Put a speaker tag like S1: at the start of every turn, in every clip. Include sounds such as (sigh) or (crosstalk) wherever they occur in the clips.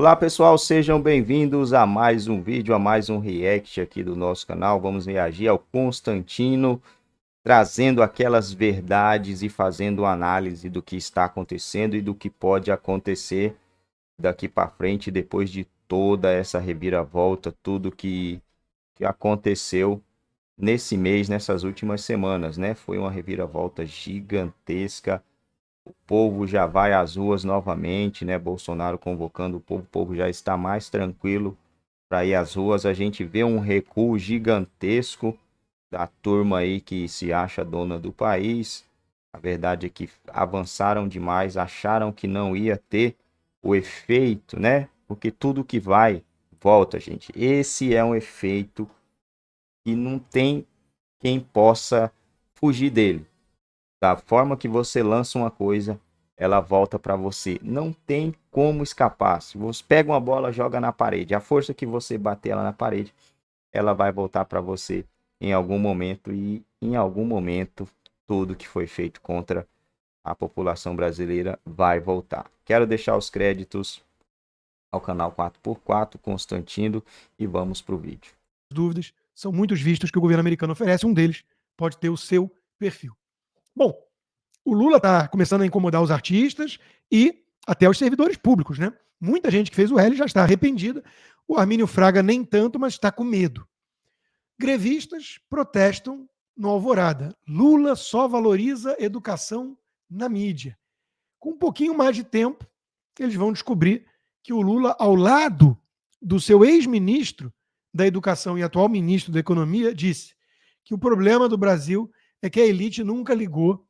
S1: Olá pessoal, sejam bem-vindos a mais um vídeo, a mais um react aqui do nosso canal. Vamos reagir ao Constantino, trazendo aquelas verdades e fazendo análise do que está acontecendo e do que pode acontecer daqui para frente, depois de toda essa reviravolta, tudo que, que aconteceu nesse mês, nessas últimas semanas, né? Foi uma reviravolta gigantesca o povo já vai às ruas novamente, né? Bolsonaro convocando o povo, o povo já está mais tranquilo para ir às ruas. A gente vê um recuo gigantesco da turma aí que se acha dona do país. A verdade é que avançaram demais, acharam que não ia ter o efeito, né? Porque tudo que vai, volta, gente. Esse é um efeito que não tem quem possa fugir dele da forma que você lança uma coisa, ela volta para você. Não tem como escapar. Se você pega uma bola, joga na parede, a força que você bater ela na parede, ela vai voltar para você em algum momento e em algum momento tudo que foi feito contra a população brasileira vai voltar. Quero deixar os créditos ao canal 4x4 Constantino e vamos para o vídeo. Dúvidas,
S2: são muitos vistos que o governo americano oferece, um deles pode ter o seu perfil. Bom, o Lula está começando a incomodar os artistas e até os servidores públicos, né? Muita gente que fez o L já está arrependida. O Armínio Fraga nem tanto, mas está com medo. Grevistas protestam no Alvorada. Lula só valoriza educação na mídia. Com um pouquinho mais de tempo, eles vão descobrir que o Lula, ao lado do seu ex-ministro da Educação e atual ministro da Economia, disse que o problema do Brasil é que a elite nunca ligou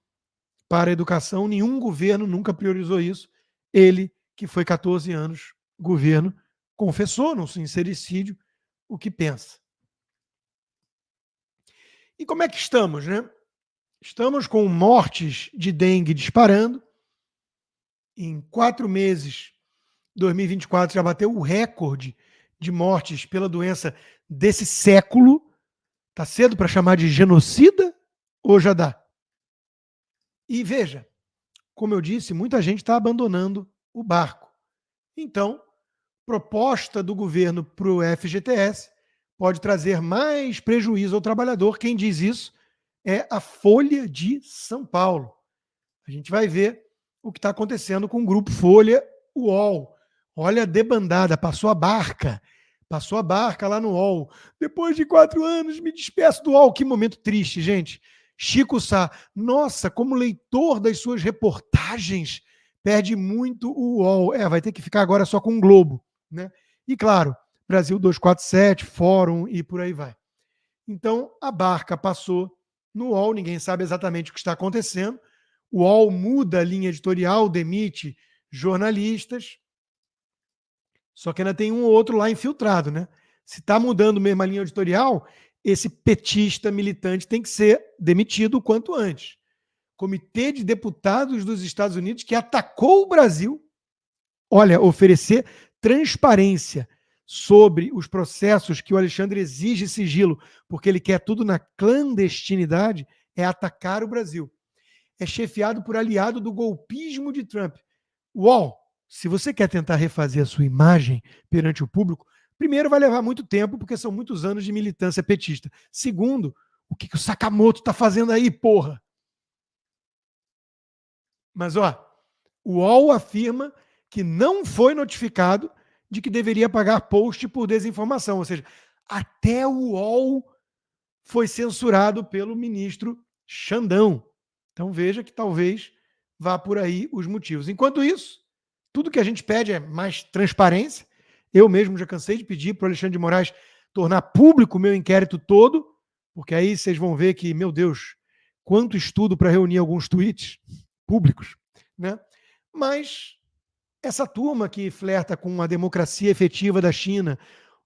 S2: para a educação, nenhum governo nunca priorizou isso. Ele, que foi 14 anos governo, confessou no sincericídio o que pensa. E como é que estamos, né? Estamos com mortes de dengue disparando. Em quatro meses, 2024 já bateu o recorde de mortes pela doença desse século. Tá cedo para chamar de genocida? ou já dá. E veja, como eu disse, muita gente está abandonando o barco. Então, proposta do governo para o FGTS pode trazer mais prejuízo ao trabalhador. Quem diz isso é a Folha de São Paulo. A gente vai ver o que está acontecendo com o grupo Folha UOL. Olha a debandada, passou a barca. Passou a barca lá no UOL. Depois de quatro anos, me despeço do UOL. Que momento triste, gente. Chico Sá, nossa, como leitor das suas reportagens, perde muito o UOL. É, vai ter que ficar agora só com o Globo, né? E claro, Brasil 247, Fórum e por aí vai. Então, a barca passou no UOL, ninguém sabe exatamente o que está acontecendo. O UOL muda a linha editorial, demite jornalistas. Só que ainda tem um ou outro lá infiltrado, né? Se está mudando mesmo a linha editorial, esse petista militante tem que ser demitido o quanto antes. Comitê de Deputados dos Estados Unidos que atacou o Brasil. Olha, oferecer transparência sobre os processos que o Alexandre exige sigilo, porque ele quer tudo na clandestinidade, é atacar o Brasil. É chefiado por aliado do golpismo de Trump. Uol, se você quer tentar refazer a sua imagem perante o público, Primeiro, vai levar muito tempo, porque são muitos anos de militância petista. Segundo, o que, que o Sakamoto está fazendo aí, porra? Mas, ó, o UOL afirma que não foi notificado de que deveria pagar post por desinformação. Ou seja, até o UOL foi censurado pelo ministro Xandão. Então veja que talvez vá por aí os motivos. Enquanto isso, tudo que a gente pede é mais transparência, eu mesmo já cansei de pedir para o Alexandre de Moraes tornar público o meu inquérito todo, porque aí vocês vão ver que, meu Deus, quanto estudo para reunir alguns tweets públicos. Né? Mas essa turma que flerta com a democracia efetiva da China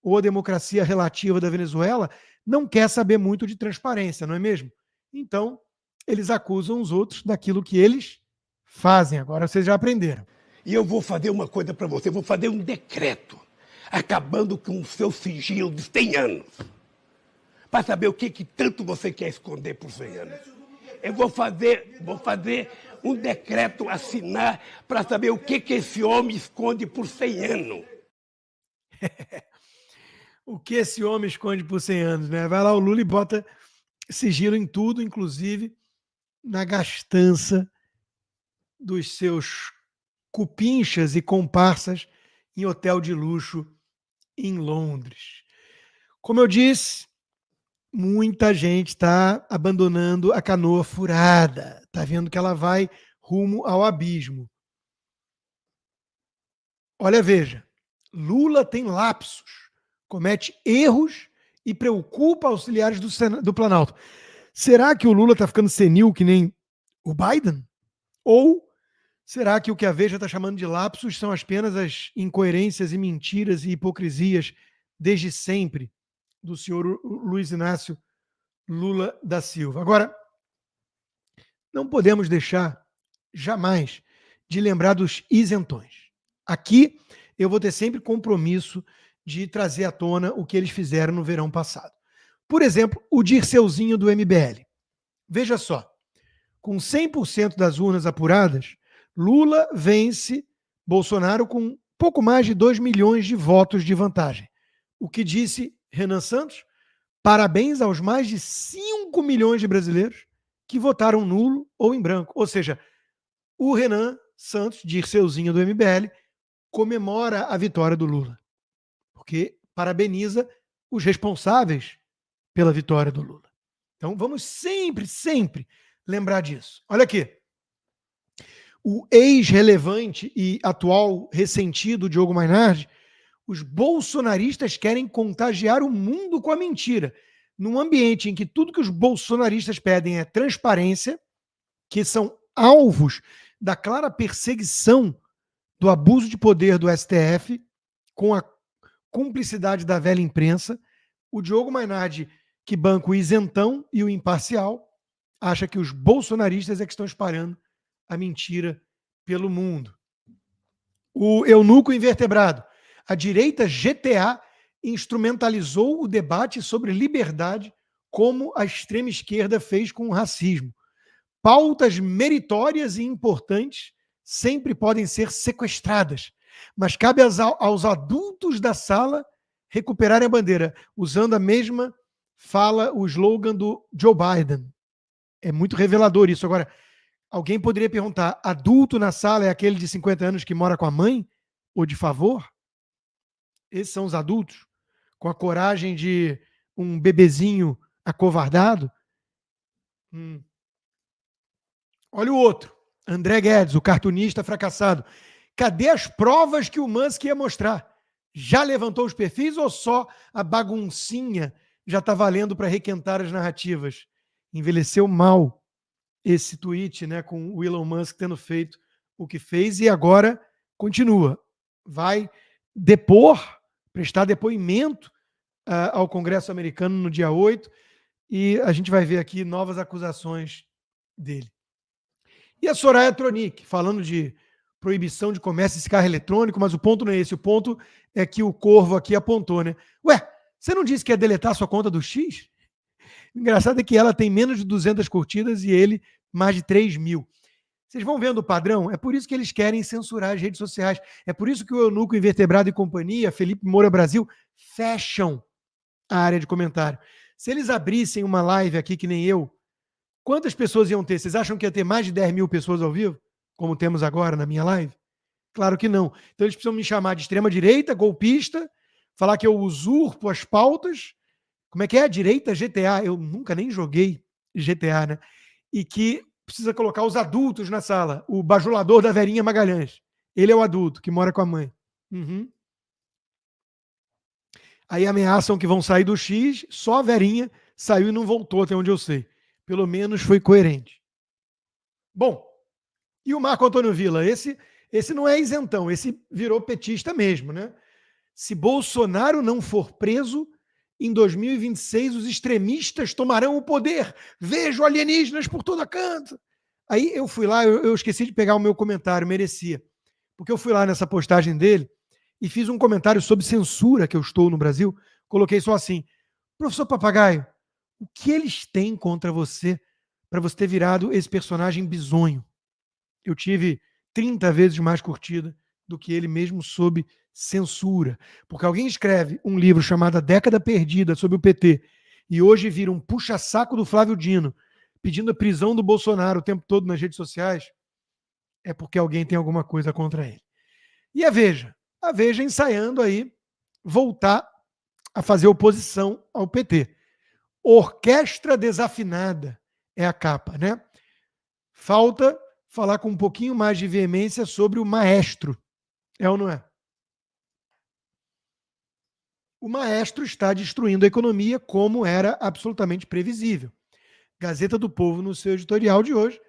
S2: ou a democracia relativa da Venezuela não quer saber muito de transparência, não é mesmo? Então, eles acusam os outros daquilo que eles fazem. Agora vocês já aprenderam. E eu vou fazer uma coisa para você, vou fazer um decreto acabando com o seu sigilo de
S1: 100 anos.
S2: Para saber o que, que tanto você quer esconder por 100 anos. Eu vou fazer, vou fazer um decreto assinar para saber o que, que esse homem esconde por 100 anos. (laughs) o que esse homem esconde por 100 anos, né? Vai lá o Lula e bota sigilo em tudo, inclusive na gastança dos seus cupinchas e comparsas em hotel de luxo em Londres. Como eu disse, muita gente está abandonando a canoa furada, está vendo que ela vai rumo ao abismo. Olha, veja, Lula tem lapsos, comete erros e preocupa auxiliares do, Sena, do Planalto. Será que o Lula está ficando senil que nem o Biden? Ou Será que o que a Veja está chamando de lapsos são apenas as incoerências e mentiras e hipocrisias desde sempre do senhor Luiz Inácio Lula da Silva? Agora, não podemos deixar jamais de lembrar dos isentões. Aqui eu vou ter sempre compromisso de trazer à tona o que eles fizeram no verão passado. Por exemplo, o Dirceuzinho do MBL. Veja só, com 100% das urnas apuradas, Lula vence Bolsonaro com pouco mais de 2 milhões de votos de vantagem. O que disse Renan Santos? Parabéns aos mais de 5 milhões de brasileiros que votaram nulo ou em branco. Ou seja, o Renan Santos, Dirceuzinho do MBL, comemora a vitória do Lula, porque parabeniza os responsáveis pela vitória do Lula. Então vamos sempre, sempre lembrar disso. Olha aqui o ex-relevante e atual ressentido Diogo Mainardi, os bolsonaristas querem contagiar o mundo com a mentira. Num ambiente em que tudo que os bolsonaristas pedem é transparência, que são alvos da clara perseguição do abuso de poder do STF com a cumplicidade da velha imprensa, o Diogo Mainardi, que banca o isentão e o imparcial, acha que os bolsonaristas é que estão espalhando a mentira pelo mundo. O eunuco invertebrado. A direita GTA instrumentalizou o debate sobre liberdade, como a extrema esquerda fez com o racismo. Pautas meritórias e importantes sempre podem ser sequestradas, mas cabe aos adultos da sala recuperarem a bandeira, usando a mesma fala, o slogan do Joe Biden. É muito revelador isso. Agora, Alguém poderia perguntar: adulto na sala é aquele de 50 anos que mora com a mãe? Ou de favor? Esses são os adultos? Com a coragem de um bebezinho acovardado? Hum. Olha o outro. André Guedes, o cartunista fracassado. Cadê as provas que o Musk ia mostrar? Já levantou os perfis ou só a baguncinha já está valendo para requentar as narrativas? Envelheceu mal esse tweet, né, com o Elon Musk tendo feito o que fez e agora continua. Vai depor, prestar depoimento uh, ao Congresso americano no dia 8 e a gente vai ver aqui novas acusações dele. E a Soraya Tronic, falando de proibição de comércio de carro eletrônico, mas o ponto não é esse. O ponto é que o Corvo aqui apontou, né? Ué, você não disse que ia deletar sua conta do X? (laughs) engraçado é que ela tem menos de 200 curtidas e ele mais de 3 mil. Vocês vão vendo o padrão? É por isso que eles querem censurar as redes sociais. É por isso que o Eunuco Invertebrado e Companhia, Felipe Moura Brasil, fecham a área de comentário. Se eles abrissem uma live aqui, que nem eu, quantas pessoas iam ter? Vocês acham que ia ter mais de 10 mil pessoas ao vivo? Como temos agora na minha live? Claro que não. Então eles precisam me chamar de extrema-direita, golpista, falar que eu usurpo as pautas. Como é que é? a Direita GTA. Eu nunca nem joguei GTA, né? e que precisa colocar os adultos na sala. O bajulador da Verinha Magalhães. Ele é o adulto que mora com a mãe. Uhum. Aí ameaçam que vão sair do X, só a Verinha saiu e não voltou, até onde eu sei. Pelo menos foi coerente. Bom, e o Marco Antônio Vila? Esse, esse não é isentão, esse virou petista mesmo, né? Se Bolsonaro não for preso, em 2026, os extremistas tomarão o poder. Vejo alienígenas por toda canto. Aí eu fui lá, eu, eu esqueci de pegar o meu comentário, merecia. Porque eu fui lá nessa postagem dele e fiz um comentário sobre censura que eu estou no Brasil. Coloquei só assim: Professor Papagaio, o que eles têm contra você para você ter virado esse personagem bizonho? Eu tive 30 vezes mais curtida do que ele mesmo sob censura. Porque alguém escreve um livro chamado A Década Perdida sobre o PT e hoje vira um puxa-saco do Flávio Dino pedindo a prisão do Bolsonaro o tempo todo nas redes sociais, é porque alguém tem alguma coisa contra ele. E a Veja? A Veja ensaiando aí voltar a fazer oposição ao PT. Orquestra desafinada é a capa, né? Falta falar com um pouquinho mais de veemência sobre o maestro é ou não é? O maestro está destruindo a economia como era absolutamente previsível. Gazeta do Povo, no seu editorial de hoje,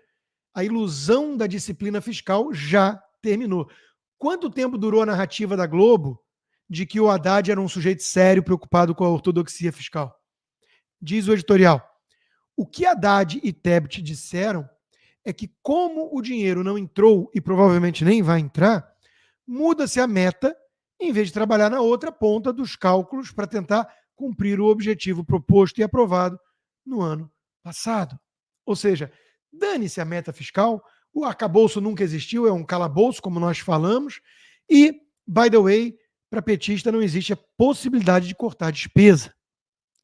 S2: a ilusão da disciplina fiscal já terminou. Quanto tempo durou a narrativa da Globo de que o Haddad era um sujeito sério preocupado com a ortodoxia fiscal? Diz o editorial. O que Haddad e Tebet disseram é que, como o dinheiro não entrou e provavelmente nem vai entrar, muda-se a meta, em vez de trabalhar na outra ponta dos cálculos para tentar cumprir o objetivo proposto e aprovado no ano passado. Ou seja, dane-se a meta fiscal, o arcabouço nunca existiu, é um calabouço, como nós falamos, e, by the way, para petista não existe a possibilidade de cortar despesa.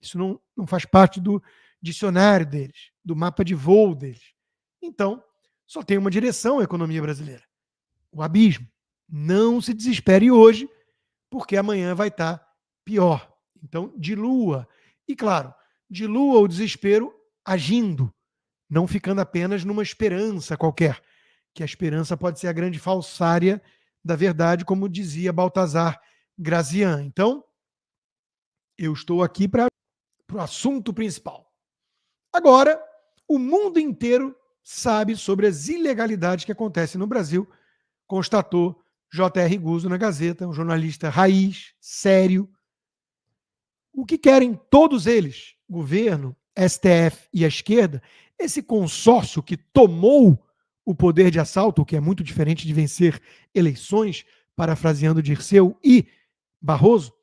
S2: Isso não, não faz parte do dicionário deles, do mapa de voo deles. Então, só tem uma direção a economia brasileira: o abismo. Não se desespere hoje, porque amanhã vai estar tá pior. Então, dilua. E claro, dilua o desespero agindo, não ficando apenas numa esperança qualquer, que a esperança pode ser a grande falsária da verdade, como dizia Baltazar Grazian. Então, eu estou aqui para o assunto principal. Agora, o mundo inteiro sabe sobre as ilegalidades que acontecem no Brasil, constatou J.R. Guzzo na Gazeta, um jornalista raiz, sério. O que querem todos eles, governo, STF e a esquerda, esse consórcio que tomou o poder de assalto, o que é muito diferente de vencer eleições, parafraseando Dirceu e Barroso,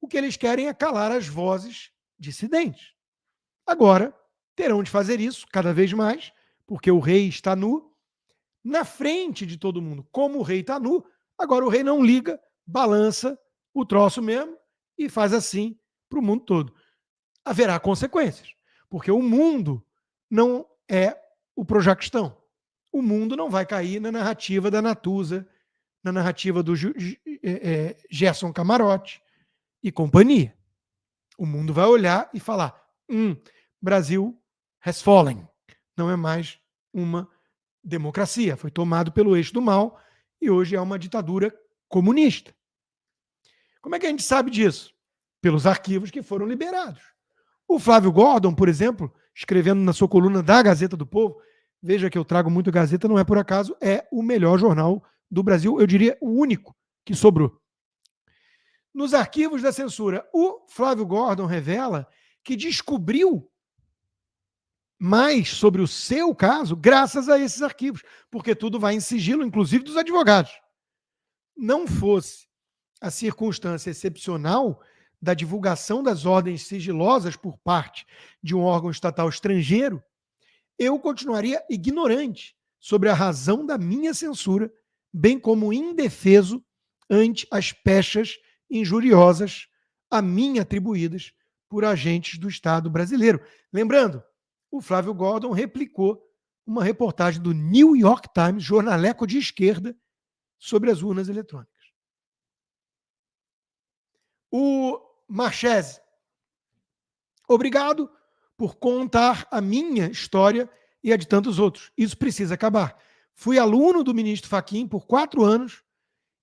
S2: o que eles querem é calar as vozes dissidentes. Agora, terão de fazer isso cada vez mais, porque o rei está nu na frente de todo mundo. Como o rei está nu, agora o rei não liga, balança o troço mesmo e faz assim para o mundo todo. Haverá consequências, porque o mundo não é o projaquistão. O mundo não vai cair na narrativa da Natuza, na narrativa do é, é, Gerson Camarote e companhia. O mundo vai olhar e falar: hum, Brasil has fallen. Não é mais uma democracia, foi tomado pelo eixo do mal e hoje é uma ditadura comunista. Como é que a gente sabe disso? Pelos arquivos que foram liberados. O Flávio Gordon, por exemplo, escrevendo na sua coluna da Gazeta do Povo, veja que eu trago muito Gazeta, não é por acaso, é o melhor jornal do Brasil, eu diria o único que sobrou. Nos arquivos da censura, o Flávio Gordon revela que descobriu mais sobre o seu caso graças a esses arquivos, porque tudo vai em sigilo, inclusive dos advogados. Não fosse a circunstância excepcional da divulgação das ordens sigilosas por parte de um órgão estatal estrangeiro, eu continuaria ignorante sobre a razão da minha censura, bem como indefeso ante as pechas injuriosas a mim atribuídas por agentes do Estado brasileiro. Lembrando, o Flávio Gordon replicou uma reportagem do New York Times, jornaleco de esquerda, sobre as urnas eletrônicas. O Marchese, obrigado por contar a minha história e a de tantos outros. Isso precisa acabar. Fui aluno do ministro Faquim por quatro anos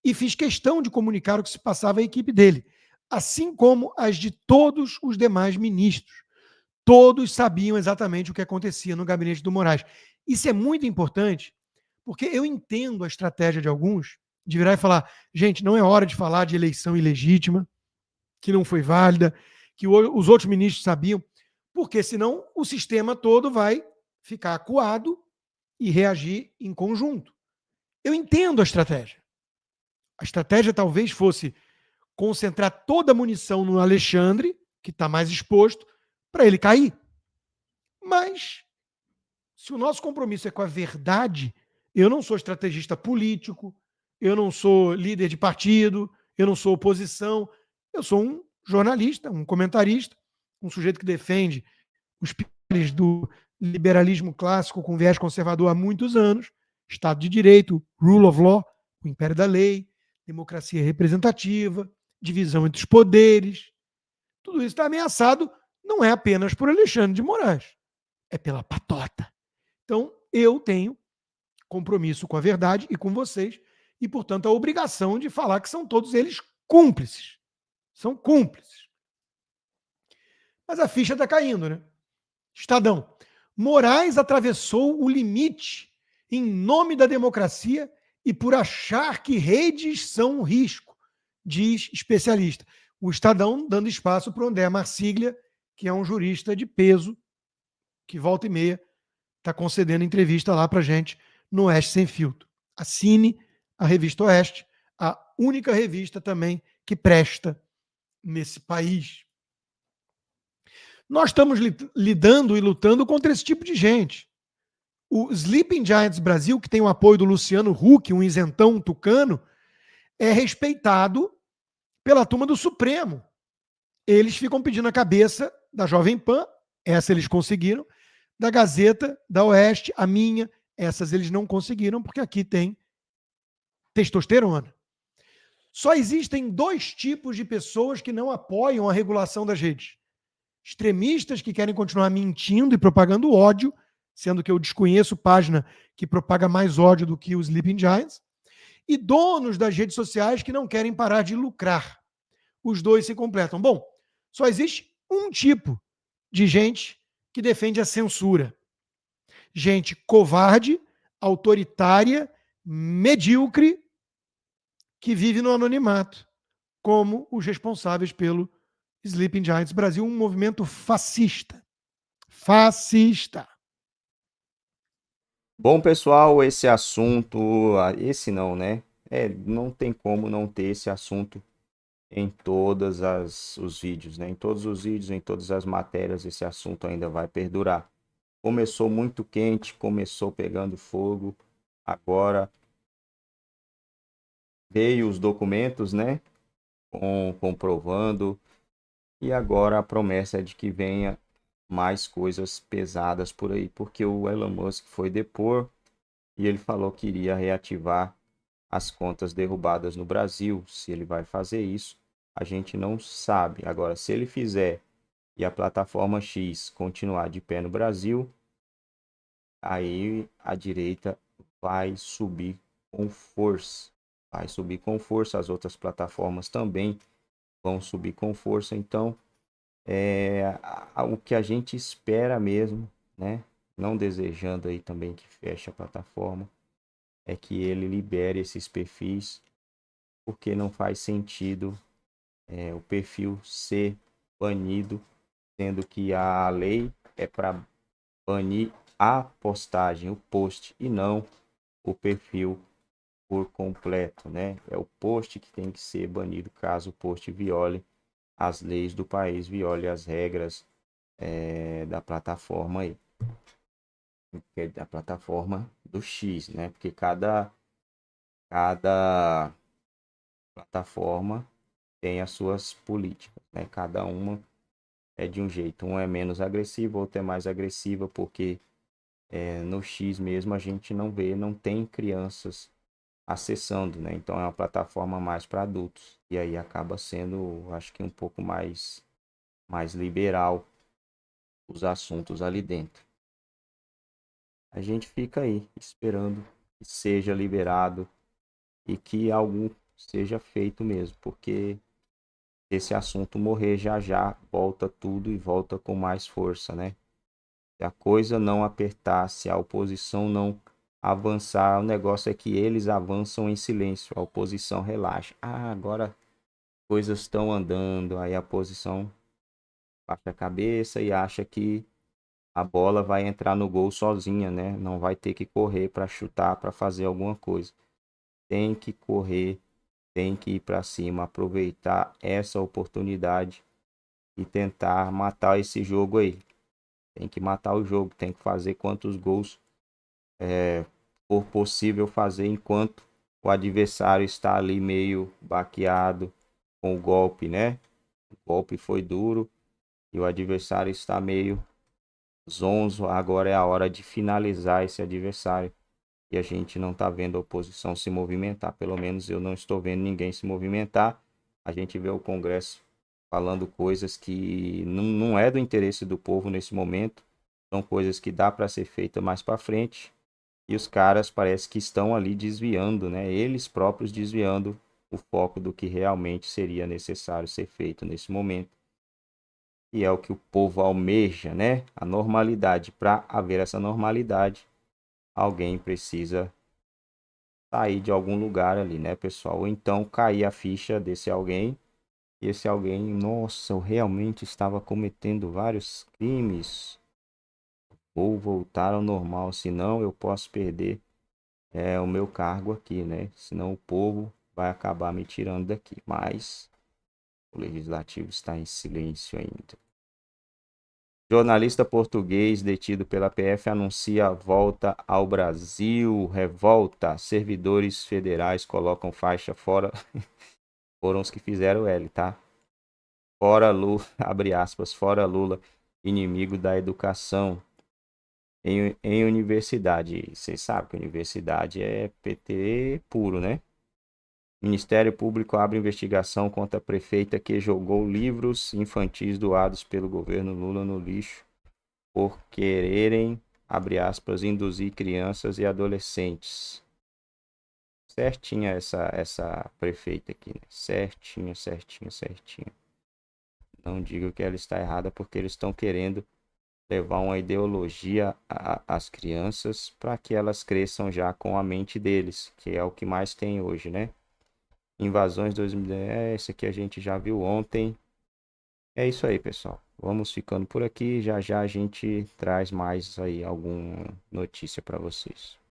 S2: e fiz questão de comunicar o que se passava à equipe dele, assim como as de todos os demais ministros todos sabiam exatamente o que acontecia no gabinete do Moraes. Isso é muito importante, porque eu entendo a estratégia de alguns de virar e falar: gente, não é hora de falar de eleição ilegítima, que não foi válida, que os outros ministros sabiam, porque senão o sistema todo vai ficar acuado e reagir em conjunto. Eu entendo a estratégia. A estratégia talvez fosse concentrar toda a munição no Alexandre, que está mais exposto, para ele cair. Mas, se o nosso compromisso é com a verdade, eu não sou estrategista político, eu não sou líder de partido, eu não sou oposição, eu sou um jornalista, um comentarista, um sujeito que defende os pilares do liberalismo clássico com viés conservador há muitos anos, Estado de Direito, Rule of Law, o Império da Lei, democracia representativa, divisão entre os poderes. Tudo isso está ameaçado não é apenas por Alexandre de Moraes, é pela patota. Então, eu tenho compromisso com a verdade e com vocês, e, portanto, a obrigação de falar que são todos eles cúmplices. São cúmplices. Mas a ficha está caindo, né? Estadão. Moraes atravessou o limite em nome da democracia e por achar que redes são um risco, diz especialista. O Estadão dando espaço para o André Marsiglia que é um jurista de peso, que volta e meia está concedendo entrevista lá para gente no Oeste Sem Filtro. Assine a revista Oeste, a única revista também que presta nesse país. Nós estamos lidando e lutando contra esse tipo de gente. O Sleeping Giants Brasil, que tem o apoio do Luciano Huck, um isentão um tucano, é respeitado pela turma do Supremo. Eles ficam pedindo a cabeça da Jovem Pan, essa eles conseguiram, da Gazeta, da Oeste, a minha, essas eles não conseguiram, porque aqui tem testosterona. Só existem dois tipos de pessoas que não apoiam a regulação das redes: extremistas que querem continuar mentindo e propagando ódio, sendo que eu desconheço página que propaga mais ódio do que os Sleeping Giants, e donos das redes sociais que não querem parar de lucrar. Os dois se completam. Bom, só existe um tipo de gente que defende a censura. Gente covarde, autoritária, medíocre, que vive no anonimato, como os responsáveis pelo Sleeping Giants Brasil, um movimento fascista. Fascista.
S1: Bom, pessoal, esse assunto, ah, esse não, né? É, não tem como não ter esse assunto em todas as os vídeos, né? Em todos os vídeos, em todas as matérias, esse assunto ainda vai perdurar. Começou muito quente, começou pegando fogo. Agora veio os documentos, né? Com, comprovando. E agora a promessa é de que venha mais coisas pesadas por aí, porque o Elon Musk foi depor e ele falou que iria reativar as contas derrubadas no Brasil, se ele vai fazer isso, a gente não sabe. Agora, se ele fizer e a plataforma X continuar de pé no Brasil, aí a direita vai subir com força. Vai subir com força, as outras plataformas também vão subir com força. Então, é o que a gente espera mesmo, né? Não desejando aí também que feche a plataforma é que ele libere esses perfis, porque não faz sentido é, o perfil ser banido, sendo que a lei é para banir a postagem, o post, e não o perfil por completo, né? É o post que tem que ser banido caso o post viole as leis do país, viole as regras é, da plataforma aí. É, da plataforma do X, né? Porque cada, cada plataforma tem as suas políticas, né? Cada uma é de um jeito. Um é menos agressivo, outro é mais agressiva, porque é, no X mesmo a gente não vê, não tem crianças acessando, né? Então é uma plataforma mais para adultos. E aí acaba sendo, acho que um pouco mais mais liberal os assuntos ali dentro a gente fica aí esperando que seja liberado e que algo seja feito mesmo, porque esse assunto morrer já já volta tudo e volta com mais força, né? Se a coisa não apertar, se a oposição não avançar, o negócio é que eles avançam em silêncio, a oposição relaxa. Ah, agora coisas estão andando, aí a oposição baixa a cabeça e acha que a bola vai entrar no gol sozinha, né? Não vai ter que correr para chutar, para fazer alguma coisa. Tem que correr, tem que ir para cima, aproveitar essa oportunidade e tentar matar esse jogo aí. Tem que matar o jogo, tem que fazer quantos gols é, for possível fazer enquanto o adversário está ali meio baqueado com o golpe, né? O golpe foi duro e o adversário está meio zonzo, agora é a hora de finalizar esse adversário. E a gente não está vendo a oposição se movimentar, pelo menos eu não estou vendo ninguém se movimentar. A gente vê o Congresso falando coisas que não, não é do interesse do povo nesse momento, são coisas que dá para ser feita mais para frente. E os caras parece que estão ali desviando, né? Eles próprios desviando o foco do que realmente seria necessário ser feito nesse momento e é o que o povo almeja, né? A normalidade. Para haver essa normalidade, alguém precisa sair de algum lugar ali, né, pessoal? Ou então cair a ficha desse alguém. E esse alguém, nossa, eu realmente estava cometendo vários crimes. Vou voltar ao normal, senão eu posso perder é, o meu cargo aqui, né? Senão o povo vai acabar me tirando daqui. Mas o legislativo está em silêncio ainda. Jornalista português detido pela PF anuncia a volta ao Brasil. Revolta. Servidores federais colocam faixa fora. (laughs) Foram os que fizeram L, tá? Fora Lula, (laughs) abre aspas, fora Lula, inimigo da educação. Em, em universidade. Vocês sabem que universidade é PT puro, né? Ministério Público abre investigação contra a prefeita que jogou livros infantis doados pelo governo Lula no lixo por quererem, abre aspas, induzir crianças e adolescentes. Certinha essa, essa prefeita aqui, né? Certinha, certinha, certinha. Não digo que ela está errada porque eles estão querendo levar uma ideologia às crianças para que elas cresçam já com a mente deles, que é o que mais tem hoje, né? Invasões 2010, esse aqui a gente já viu ontem. É isso aí, pessoal. Vamos ficando por aqui. Já já a gente traz mais aí alguma notícia para vocês.